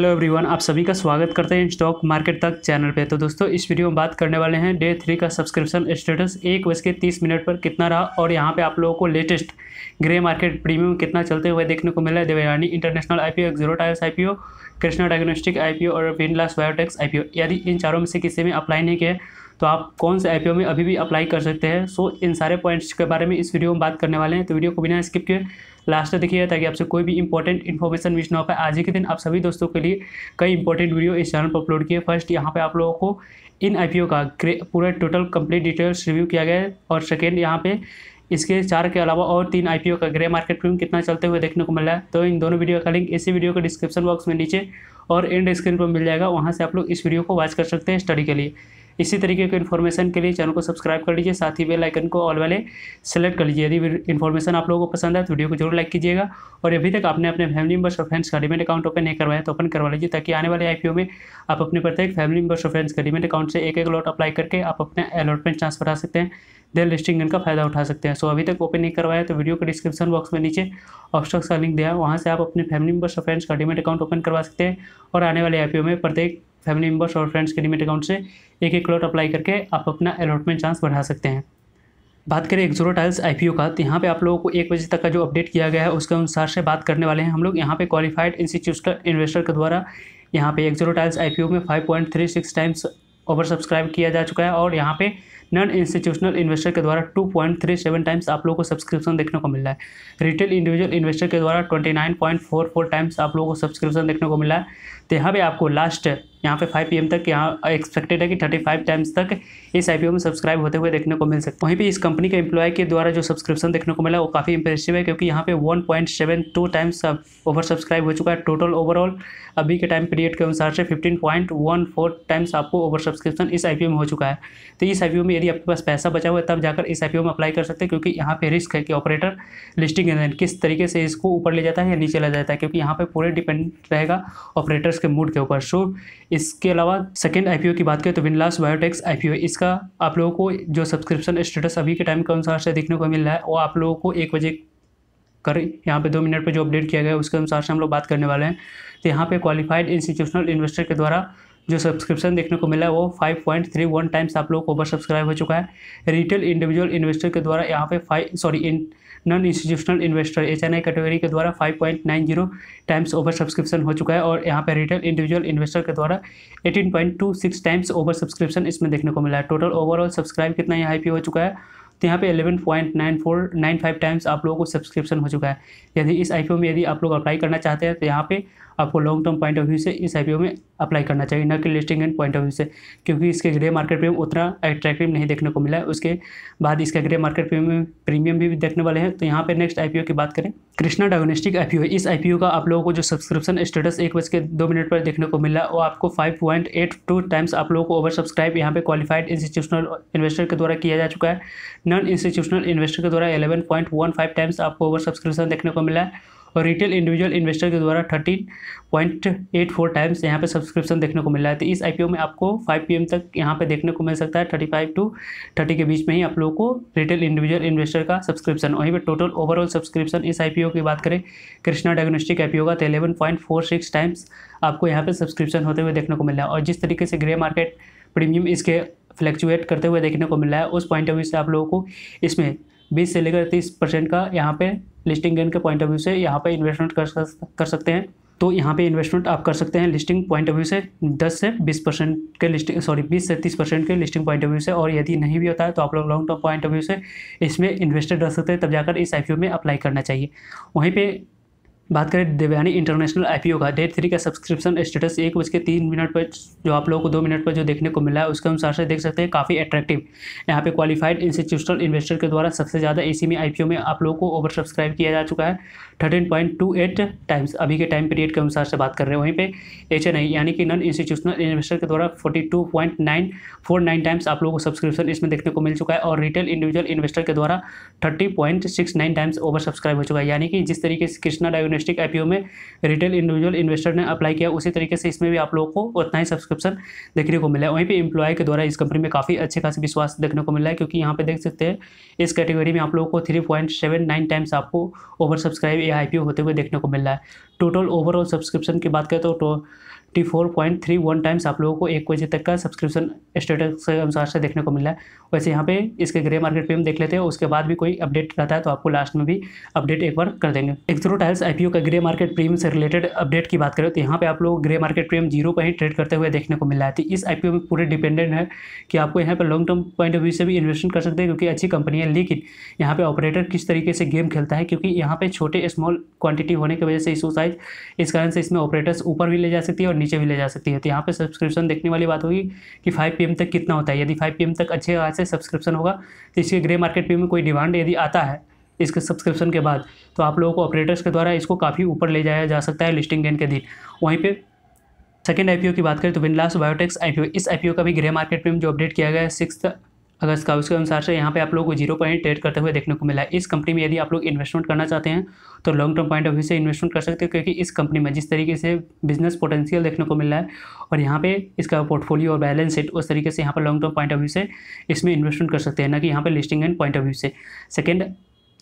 hello everyone आप सभी का स्वागत करते हैं स्टॉक मार्केट तक चैनल पे तो दोस्तों इस वीडियो में बात करने वाले हैं डे थ्री का सब्सक्रिप्शन स्टेटस एक बज के तीस मिनट पर कितना रहा और यहाँ पे आप लोगों को लेटेस्ट ग्रे मार्केट प्रीमियम कितना चलते हुए देखने को मिला है Devyani international I P Exxaro tyres I Krishna diagnostic I और विनलास बायोटेक्स आई यदि इन चारों में से किसी में अप्लाई नहीं किया तो आप कौन से आई में अभी भी अप्लाई कर सकते हैं सो इन सारे पॉइंट्स के बारे में इस वीडियो में बात करने वाले हैं तो वीडियो को बिना स्किप किए लास्ट तक देखिएगा ताकि आपसे कोई भी इंपॉर्टेंट इन्फॉर्मेशन मिस ना हो पाए आज ही के दिन आप सभी दोस्तों के लिए कई इंपॉर्टेंट वीडियो इस चैनल पर अपलोड किए फर्स्ट यहाँ पे आप लोगों को इन आईपीओ का पूरा टोटल कंप्लीट डिटेल्स रिव्यू किया गया है और सेकेंड यहाँ पे इसके चार के अलावा और तीन आईपीओ का ग्रे मार्केट प्रीमियम कितना चलते हुए देखने को मिल रहा है तो इन दोनों वीडियो का लिंक इसी वीडियो के डिस्क्रिप्शन बॉक्स में नीचे और एंड स्क्रीन पर मिल जाएगा वहाँ से आप लोग इस वीडियो को वॉच कर सकते हैं स्टडी के लिए इसी तरीके के इन्फॉर्मेशन के लिए चैनल को सब्सक्राइब कर लीजिए साथ ही बेल आइकन को ऑल वाले सेलेक्ट कर लीजिए यदि इन्फॉर्मेशन आप लोगों को पसंद है तो वीडियो को जरूर लाइक कीजिएगा और अभी तक आपने अपने फैमिली मेंबर्स और फ्रेंड्स का डिमेंट अकाउंट ओपन नहीं करवाया तो ओपन करवा लीजिए ताकि आने वाले आई में आप अपने प्रत्येक फैमिली मेंबर्स और फ्रेंड्स का डिमेंट अकाउंट से एक एक लॉट अप्लाई करके आप अपने अलॉटमेंट चांस बढ़ा सकते हैं देर लिस्टिंग इनका फायदा उठा सकते हैं सो अभी तक ओपन नहीं करवाया तो वीडियो के डिस्क्रिप्शन बॉक्स में नीचे ऑप्शन का लिंक दिया है वहाँ से आप अपने फैमिली मेम्बर्स और फ्रेंड्स का डिमेंट अकाउंट ओपन करवा सकते हैं और आने वाले आई में प्रत्येक फैमिली मेम्बर्स और फ्रेंड्स के लिमिट अकाउंट से एक एक लॉट अप्लाई करके आप अपना अलॉटमेंट चांस बढ़ा सकते हैं बात करें एक्जोरो टाइल्स आई का तो यहाँ पे आप लोगों को एक बजे तक का जो अपडेट किया गया है उसके अनुसार से बात करने वाले हैं हम लोग यहाँ पे क्वालिफाइड इंस्टीट्यूशनल इन्वेस्टर के द्वारा यहाँ पे एक्जोरो टाइल्स आई में 5.36 टाइम्स ओवर सब्सक्राइब किया जा चुका है और यहाँ पे नॉन इंस्टीट्यूशनल इन्वेस्टर के द्वारा 2.37 टाइम्स आप लोगों को सब्सक्रिप्शन देखने को मिल रहा है रिटेल इंडिविजुअल इन्वेस्टर के द्वारा 29.44 टाइम्स आप लोगों को सब्सक्रिप्शन देखने को मिला है तो यहाँ पे आपको लास्ट यहाँ पे 5 पीएम तक यहाँ एक्सपेक्टेड है कि 35 टाइम्स तक इस आईपीओ में सब्सक्राइब होते हुए देखने को मिल सकता है वहीं पे इस कंपनी के एम्प्लॉय के द्वारा जो सब्सक्रिप्शन देखने को मिला वो काफ़ी इंप्रेसिव है क्योंकि यहाँ पे 1.72 टाइम्स ओवर सब्सक्राइब हो चुका है टोटल ओवरऑल अभी के टाइम पीरियड के अनुसार से फिफ्टीन टाइम्स आपको ओवर सब्सक्रिप्शन इस आई में हो चुका है तो इस आई में यदि आपके पास पैसा बचा हुआ है तब जाकर इस आई में अप्लाई कर सकते हैं क्योंकि यहाँ पर रिस्क है कि ऑपरेटर लिस्टिंग किस तरीके से इसको ऊपर ले जाता है या नीचे ले जाता है क्योंकि यहाँ पर पूरे डिपेंड रहेगा ऑपरेटर्स के मूड के ऊपर सो इसके अलावा सेकेंड आई की बात करें तो विनलास बायोटेक्स आई इसका आप लोगों को जो सब्सक्रिप्शन स्टेटस अभी के टाइम के अनुसार से देखने को मिल रहा है वो आप लोगों को एक बजे कर यहाँ पे दो मिनट पे जो अपडेट किया गया है उसके अनुसार से हम लोग बात करने वाले हैं तो यहाँ पे क्वालिफाइड इंस्टीट्यूशनल इन्वेस्टर के द्वारा जो सब्सक्रिप्शन देखने को मिला है वो 5.31 टाइम्स आप लोग ओवर सब्सक्राइब हो चुका है रिटेल इंडिविजुअल इन्वेस्टर के द्वारा यहाँ पे five sorry in non institutional investor H N I category के द्वारा 5.90 टाइम्स ओवर सब्सक्रिप्शन हो चुका है और यहाँ पे रिटेल इंडिविजुअल इन्वेस्टर के द्वारा 18.26 टाइम्स ओवर सब्सक्रिप्शन इसमें देखने को मिला है टोटल ओवरऑल सब्सक्राइब कितना यहाँ पे हो चुका है तो यहाँ पे 11.9495 टाइम्स आप लोगों को सब्सक्रिप्शन हो चुका है यदि इस आईपीओ में यदि आप लोग अप्लाई करना चाहते हैं तो यहाँ पे आपको long term point of view से इस आईपीओ में अप्लाई करना चाहिए न कि listing and point of view से क्योंकि इसके ग्रे मार्केट प्रीमियम उतना अट्रैक्टिव नहीं देखने को मिला है उसके बाद इसका ग्रे मार्केट प्रीमियम प्रीमियम भी देखने वाले हैं तो यहाँ पर नेक्स्ट आई की बात करें कृष्णा डायग्नोस्टिक आई इस आई का आप लोगों को जो सब्सक्रिप्शन स्टेटस एक बज के दो मिनट पर देखने को मिला वो आपको five point eight two times आप लोगों को ओवर सब्सक्राइब यहाँ पे क्वालिफाइड इंस्टीट्यूशनल इन्वेस्टर के द्वारा किया जा चुका है नॉन इंस्टीट्यूशनल इन्वेस्टर के द्वारा 11.15 टाइम्स आपको ओवर सब्सक्रिप्शन देखने को मिला है और रिटेल इंडिविजुअल इन्वेस्टर के द्वारा thirteen point eight four times यहाँ पे सब्सक्रिप्शन देखने को मिला है तो इस आईपीओ में आपको फाइव पीएम तक यहाँ पे देखने को मिल सकता है थर्टी फाइव टू थर्टी के बीच में ही आप लोगों को रिटेल इंडिविजुअल इन्वेस्टर का सब्सक्रिप्शन वहीं पर टोटल ओवरऑल सब्सक्रिप्शन इस आई की बात करें कृष्णा डायग्नोस्टिक आई का तो एलेवन टाइम्स आपको यहाँ पर सब्सक्रिप्शन होते हुए देखने को मिला है और जिस तरीके से ग्रे मार्केट प्रीमियम इसके फ्लैक्चुएट करते हुए देखने को मिला है उस पॉइंट ऑफ व्यू से आप लोगों को इसमें बीस से लेकर तीस परसेंट का यहाँ पे लिस्टिंग गेन के पॉइंट ऑफ व्यू से यहाँ पे इन्वेस्टमेंट कर कर सकते हैं तो यहाँ पे इन्वेस्टमेंट आप कर सकते हैं लिस्टिंग पॉइंट ऑफ व्यू से 10 से 20 परसेंट के लिस्टिंग सॉरी 20 से 30 परसेंट के लिस्टिंग पॉइंट ऑफ व्यू से और यदि नहीं भी होता है तो आप लोग long term point of view से इसमें इन्वेस्टेड रह सकते हैं तब जाकर इस आई में अप्लाई करना चाहिए वहीं पर बात करें देवयानी इंटरनेशनल आईपीओ का डेट थ्री का सब्सक्रिप्शन स्टेटस एक बज के तीन मिनट पर जो आप लोगों को दो मिनट पर जो देखने को मिला है उसके अनुसार से देख सकते हैं काफ़ी अट्रैक्टिव यहाँ पे क्वालिफाइड इंस्टीट्यूशनल इन्वेस्टर के द्वारा सबसे ज़्यादा एसी में आईपीओ e में आप लोगों को ओवर सब्सक्राइब किया जा चुका है thirteen point two eight times अभी के टाइम पीरियड के अनुसार से बात कर रहे हैं वहीं पे एच एन आई यानी कि नॉन इंस्टीट्यूशनल इन्वेस्टर के द्वारा forty two point nine four nine times आप लोगों को सब्सक्रिप्शन इसमें देखने को मिल चुका है और रिटेल इंडिविजुअल इन्वेस्टर के द्वारा thirty point six nine times over subscribe हो चुका है यानी कि जिस तरीके से कृष्णा डायग्नोस्टिक आई में रिटेल इंडिविजुअल इन्वेस्टर ने अप्लाई किया उसी तरीके से इसमें भी आप लोगों को उतना ही सब्सक्रिप्शन देखने को मिला है वहीं पर इंप्लॉय के द्वारा इस कंपनी में काफ़ी अच्छे खास विश्वास देखने को मिला है क्योंकि यहाँ पर देख सकते हैं इस कैटेगरी में आप लोगों को three point seven nine times आपको ओवर सब्सक्राइब यह आई होते हुए देखने को मिल रहा है टोटल ओवरऑल सब्सक्रिप्शन की बात करें तो, तो fifty four point three one times आप लोगों को एक बजे तक का सब्सक्रिप्शन स्टेटस के अनुसार से देखने को मिल रहा है वैसे यहाँ पे इसके ग्रे मार्केट पे हम देख लेते हैं उसके बाद भी कोई अपडेट रहता है तो आपको लास्ट में भी अपडेट एक बार कर देंगे एक्सरो टाइल्स आईपीओ का ग्रे मार्केट प्रीमियम से रिलेटेड अपडेट की बात करें तो यहाँ पे आप लोग ग्रे मार्केट प्रीमियम जीरो पर ही ट्रेड करते हुए देखने को मिल रहा है तो इस आईपीओ में पूरे डिपेंडेंट है कि आपको यहाँ पर long term point of view से भी इन्वेस्टमेंट कर सकते हैं क्योंकि अच्छी कंपनी है लेकिन यहाँ पर ऑपरेटर किस तरीके से गेम खेलता है क्योंकि यहाँ पे छोटे स्मॉल क्वांटिटी होने की वजह से इशू साइज इस कारण से इसमें ऑपरेटर्स ऊपर भी ले जा सकती है और नीचे भी ले जा सकती है तो यहाँ पे सब्सक्रिप्शन देखने वाली बात होगी कि 5 पीएम तक कितना होता है यदि 5 पीएम तक अच्छे खास से सब्सक्रिप्शन होगा तो इसके ग्रे मार्केट पे में कोई डिमांड यदि आता है इसके सब्सक्रिप्शन के बाद तो आप लोगों को ऑपरेटर्स के द्वारा इसको काफ़ी ऊपर ले जाया जा सकता है लिस्टिंग गेन के दिन वहीं पर सेकेंड आईपीओ की बात करें तो विनलास बायोटेक्स आईपीओ इस आईपीओ का भी ग्रे मार्केट में जो अपडेट किया गया है सिक्स अगस्त का उसके अनुसार से यहाँ पे आप लोग को जीरो पॉइंट ट्रेड करते हुए देखने को मिला है इस कंपनी में यदि आप लोग इन्वेस्टमेंट करना चाहते हैं तो long term point of view से इन्वेस्टमेंट कर सकते हो क्योंकि इस कंपनी में जिस तरीके से बिजनेस पोटेंशियल देखने को मिल रहा है और यहाँ पे इसका पोर्टफोलियो और बैलेंस शीट उस तरीके से यहाँ पर long term point of view से इसमें इन्वेस्टमेंट कर सकते हैं ना कि यहाँ पर listing and point of view से सेकेंड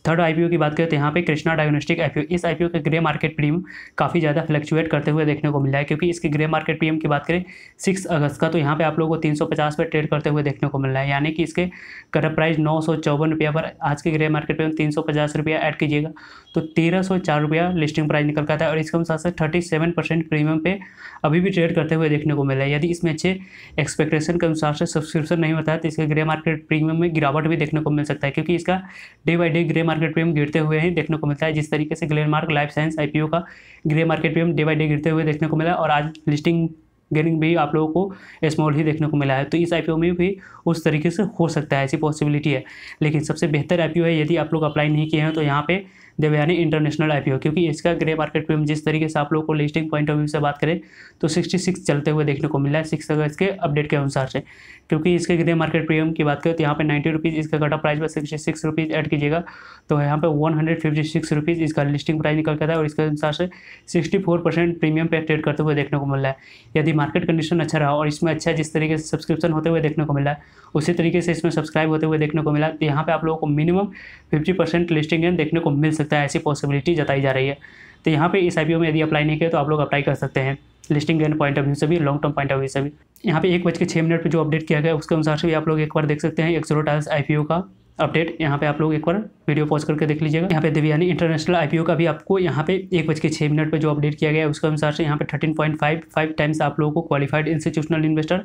थर्ड आईपीओ की बात करें तो यहाँ पे कृष्णा डायग्नोस्टिक आईपीओ इस आईपीओ के ग्रे मार्केट प्रीमियम काफ़ी ज़्यादा फ्लक्चुएट करते हुए देखने को मिला है क्योंकि इसके ग्रे मार्केट प्रीमियम की बात करें सिक्स अगस्त का तो यहाँ पे आप लोगों को तीन सौ पचास पर ट्रेड करते हुए देखने को मिल रहा है यानी कि इसके कर प्राइस नौ सौ चौवन रुपया पर आज के ग्रे मार्केट प्रीमियम तीन सौ पचास रुपया ऐड कीजिएगा तो तेरह सौ चार रुपया लिस्टिंग प्राइस निकल करता है और इसके अनुसार से थर्टी सेवन परसेंट प्रीमियम पर अभी भी ट्रेड करते हुए देखने को मिला है यदि इसमें अच्छे एक्सपेक्टेशन के अनुसार से सब्सक्रिप्शन नहीं होता है तो इसके ग्रे मार्केट प्रीमियम में गिरावट भी देखने को मिल सकता है क्योंकि इसका day by day grey market premium गिरते हुए ही देखने को मिलता है जिस तरीके से मार्क लाइफ साइंस आईपीओ का grey market premium day by day गिरते हुए देखने को मिला और आज लिस्टिंग गेनिंग भी आप लोगों को स्मॉल ही देखने को मिला है तो इस आईपीओ में भी उस तरीके से हो सकता है ऐसी पॉसिबिलिटी है लेकिन सबसे बेहतर आईपीओ है यदि आप लोग अप्लाई नहीं किए हैं तो यहाँ पे देवे यानी इंटरनेशनल आईपीओ क्योंकि इसका ग्रे मार्केट प्रीमियम जिस तरीके से आप लोग को लिस्टिंग पॉइंट ऑफ व्यू से बात करें तो 66 चलते हुए देखने को मिल रहा है सिक्स अगस्त के अपडेट के अनुसार से क्योंकि इसके ग्रे मार्केट प्रीमियम की बात करें तो यहाँ पर नाइन्टी रुपीज़ इसका कटा प्राइस पर सिक्सटी सिक्स रुपीज़ एड कीजिएगा तो यहाँ पर one hundred fifty six rupees इसका लिस्टिंग प्राइस निकल करता है और इसके अनुसार से सिक्सटी फोर परसेंट प्रीमियम पे ट्रेड करते हुए देखने को मिल रहा है यदि मार्केट कंडीशन अच्छा रहा और इसमें अच्छा जिस तरीके से सब्सक्रिप्शन होते हुए देखने को मिला उसी तरीके से इसमें सब्सक्राइब होते हुए देखने को मिला तो यहाँ पर आप लोगों को मिनिमम फिफ्टी परसेंट लिस्टिंग देखने को मिल सकता सकता है ऐसी पॉसिबिलिटी जताई जा रही है तो यहाँ पे इस आई में यदि अप्लाई नहीं किया तो आप लोग अप्लाई कर सकते हैं listing gain point of view से भी long term point of view से भी यहाँ पे एक बज के छः मिनट पर जो अपडेट किया गया उसके अनुसार से भी आप लोग एक बार देख सकते हैं एक्सरो टाइल्स आई का अपडेट यहाँ पे आप लोग एक बार वीडियो पॉज करके देख लीजिएगा यहाँ पे देवयानी इंटरनेशनल आईपीओ का भी आपको यहाँ पे एक बज के छः मिनट पर जो अपडेट किया गया है उसके अनुसार से यहाँ पे thirteen point five five times आप लोगों को क्वालिफाइड इंस्टीट्यूशनल इन्वेस्टर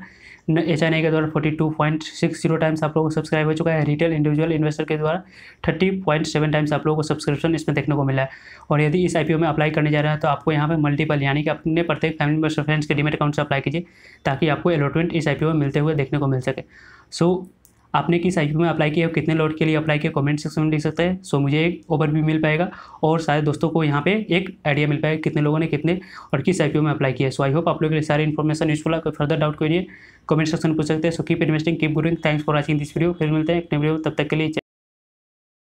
एच के द्वारा forty two point six zero times आप लोगों को सब्सक्राइब हो चुका है रिटेल इंडिविजुअल इन्वेस्टर के द्वारा थर्टी पॉइंट सेवन टाइम्स आप लोगों को सब्सक्रिप्शन इसमें देखने को मिला है और यदि इस आई में अप्लाई करने जा रहे हैं तो आपको यहाँ पर मल्टीपल यानी कि अपने प्रत्येक फैमिली मेम्बर फ्रेंड्स के डिमेट अकाउंट से अप्लाई कीजिए ताकि आपको अलॉटमेंट इस आई में मिलते हुए देखने को मिल सके सो आपने किस आई में अप्लाई किया कितने लोड के लिए अप्लाई किया कमेंट सेक्शन में लिख सकते हैं सो मुझे एक ओवरव्यू मिल पाएगा और सारे दोस्तों को यहाँ पे एक आइडिया मिल पाएगा कितने लोगों ने कितने और किस आई में अप्लाई किया सो आई होप आप लोगों के लिए सारे इन्फॉर्मेशन यूजफुल कोई फर्दर डाउट नहीं कमेंट सेक्शन में पूछ सकते हैं so keep investing keep growing thanks for watching this video फिर मिलते हैं एक वीडियो तब तक के लिए